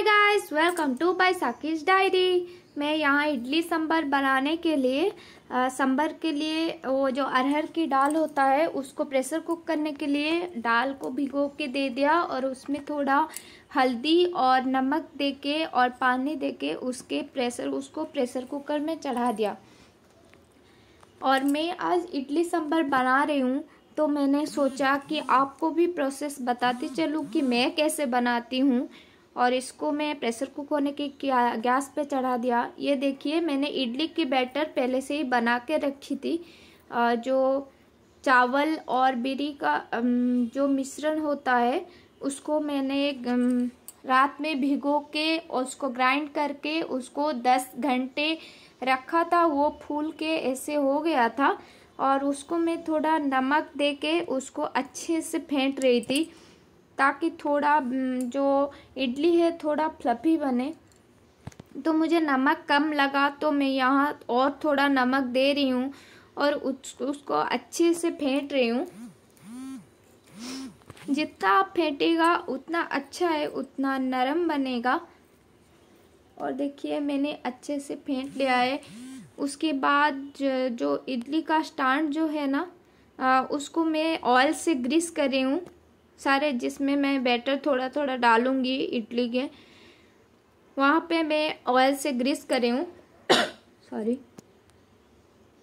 hi guys welcome to Baisakhi's diary मैं यहाँ इडली सांभर बनाने के लिए सांभर के लिए वो जो अरहर की दाल होता है उसको प्रेशर कुक करने के लिए दाल को भिगो के दे दिया और उसमें थोड़ा हल्दी और नमक दे के और पानी दे के उसके प्रेशर उसको प्रेशर कुकर में चढ़ा दिया और मैं आज इडली सांभर बना रही हूँ तो मैंने सोचा कि आपको भी प्रोसेस बताती चलूँ कि मैं कैसे बनाती हूँ और इसको मैं प्रेशर कुक होने के गैस पे चढ़ा दिया ये देखिए मैंने इडली की बैटर पहले से ही बना के रखी थी जो चावल और बिरी का जो मिश्रण होता है उसको मैंने रात में भिगो के और उसको ग्राइंड करके उसको 10 घंटे रखा था वो फूल के ऐसे हो गया था और उसको मैं थोड़ा नमक दे के उसको अच्छे से फेंट रही थी ताकि थोड़ा जो इडली है थोड़ा फ्लफी बने तो मुझे नमक कम लगा तो मैं यहाँ और थोड़ा नमक दे रही हूँ और उस, उसको अच्छे से फेंट रही हूँ जितना आप फेंटेगा उतना अच्छा है उतना नरम बनेगा और देखिए मैंने अच्छे से फेंट लिया है उसके बाद जो इडली का स्टैंड जो है ना उसको मैं ऑयल से ग्रीस कर रही हूँ सारे जिसमें मैं बैटर थोड़ा थोड़ा डालूंगी इडली के वहाँ पे मैं ऑयल से ग्रीस करे हूँ सॉरी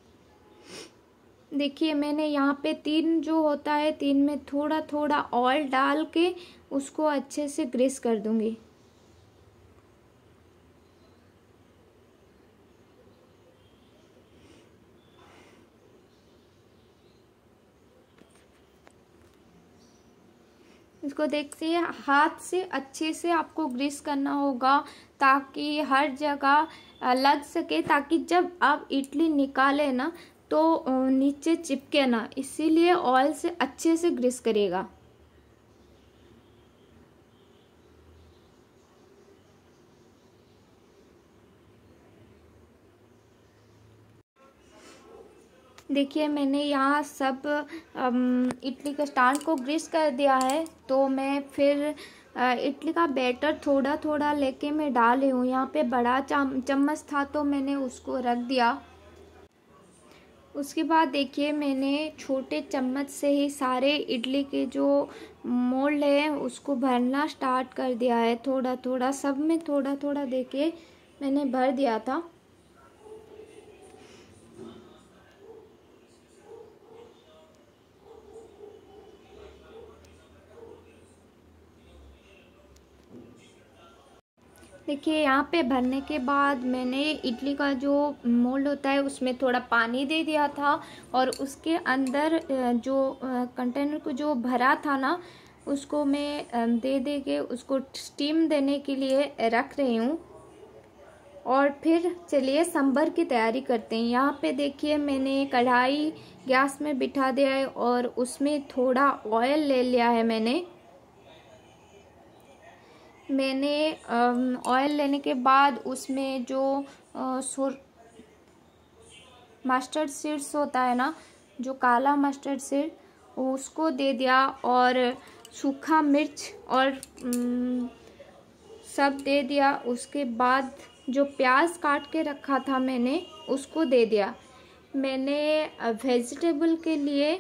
देखिए मैंने यहाँ पे तीन जो होता है तीन में थोड़ा थोड़ा ऑयल डाल के उसको अच्छे से ग्रीस कर दूँगी इसको देखते हैं हाथ से अच्छे से आपको ग्रीस करना होगा ताकि हर जगह लग सके ताकि जब आप इडली निकालें ना तो नीचे चिपके ना इसीलिए ऑयल से अच्छे से ग्रीस करिएगा देखिए मैंने यहाँ सब इडली के स्टांड को ग्रीस कर दिया है तो मैं फिर इडली का बैटर थोड़ा थोड़ा लेके मैं डाल रही हूँ यहाँ पे बड़ा चम्मच था तो मैंने उसको रख दिया उसके बाद देखिए मैंने छोटे चम्मच से ही सारे इडली के जो मोल्ड है उसको भरना स्टार्ट कर दिया है थोड़ा थोड़ा सब में थोड़ा थोड़ा देके मैंने भर दिया था देखिए यहाँ पे भरने के बाद मैंने इडली का जो मोल्ड होता है उसमें थोड़ा पानी दे दिया था और उसके अंदर जो कंटेनर को जो भरा था ना उसको मैं दे दे के उसको स्टीम देने के लिए रख रही हूँ और फिर चलिए सांभर की तैयारी करते हैं यहाँ पे देखिए मैंने कढ़ाई गैस में बिठा दिया है और उसमें थोड़ा ऑयल ले लिया है मैंने मैंने ऑयल लेने के बाद उसमें जो सुर मस्टर्ड सीड्स होता है ना जो काला मस्टर्ड सीड उसको दे दिया और सूखा मिर्च और सब दे दिया उसके बाद जो प्याज काट के रखा था मैंने उसको दे दिया मैंने वेजिटेबल के लिए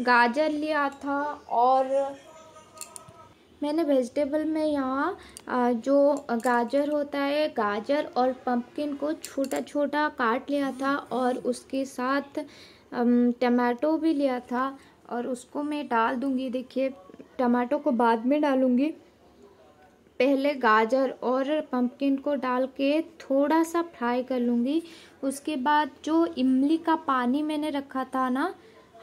गाजर लिया था और मैंने वेजिटेबल में यहाँ जो गाजर होता है गाजर और पम्पकिन को छोटा छोटा काट लिया था और उसके साथ टमाटो भी लिया था और उसको मैं डाल दूँगी देखिए टमाटो को बाद में डालूँगी पहले गाजर और पम्पकिन को डाल के थोड़ा सा फ्राई कर लूँगी उसके बाद जो इमली का पानी मैंने रखा था ना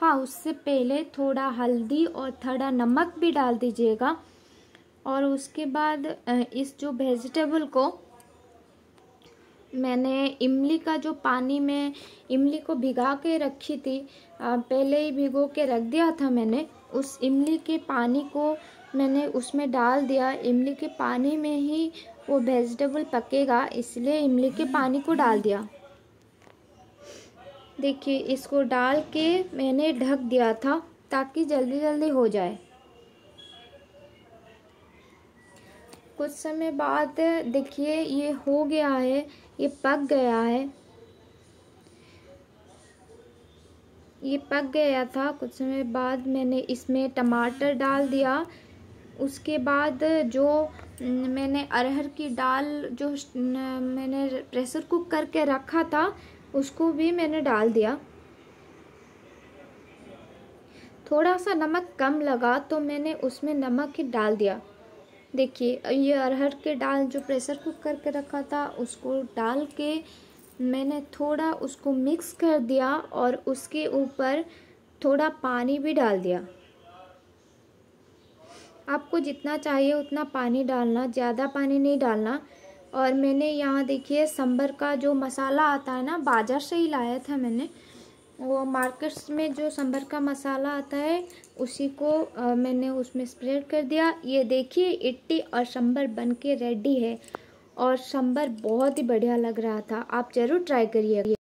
हाँ उससे पहले थोड़ा हल्दी और थोड़ा नमक भी डाल दीजिएगा और उसके बाद इस जो वेजिटेबल को मैंने इमली का जो पानी में इमली को भिगा के रखी थी पहले ही भिगो के रख दिया था मैंने उस इमली के पानी को मैंने उसमें डाल दिया इमली के पानी में ही वो वेजिटेबल पकेगा इसलिए इमली के पानी को डाल दिया देखिए इसको डाल के मैंने ढक दिया था ताकि जल्दी जल्दी हो जाए कुछ समय बाद देखिए ये हो गया है ये पक गया है ये पक गया था कुछ समय बाद मैंने इसमें टमाटर डाल दिया उसके बाद जो मैंने अरहर की दाल जो मैंने प्रेशर कुक करके रखा था उसको भी मैंने डाल दिया थोड़ा सा नमक कम लगा तो मैंने उसमें नमक ही डाल दिया देखिए ये अरहर के डाल जो प्रेशर कुक के रखा था उसको डाल के मैंने थोड़ा उसको मिक्स कर दिया और उसके ऊपर थोड़ा पानी भी डाल दिया आपको जितना चाहिए उतना पानी डालना ज़्यादा पानी नहीं डालना और मैंने यहाँ देखिए सांभर का जो मसाला आता है ना बाज़ार से ही लाया था मैंने वो मार्केट्स में जो संभर का मसाला आता है उसी को आ, मैंने उसमें स्प्रेड कर दिया ये देखिए इट्टी और संभर बन के रेडी है और संभर बहुत ही बढ़िया लग रहा था आप ज़रूर ट्राई करिए